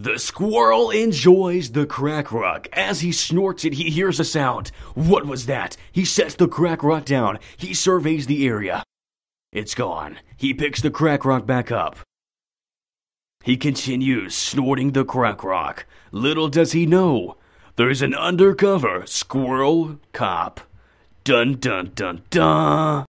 The squirrel enjoys the crack rock. As he snorts it, he hears a sound. What was that? He sets the crack rock down. He surveys the area. It's gone. He picks the crack rock back up. He continues snorting the crack rock. Little does he know, there's an undercover squirrel cop. Dun dun dun dun!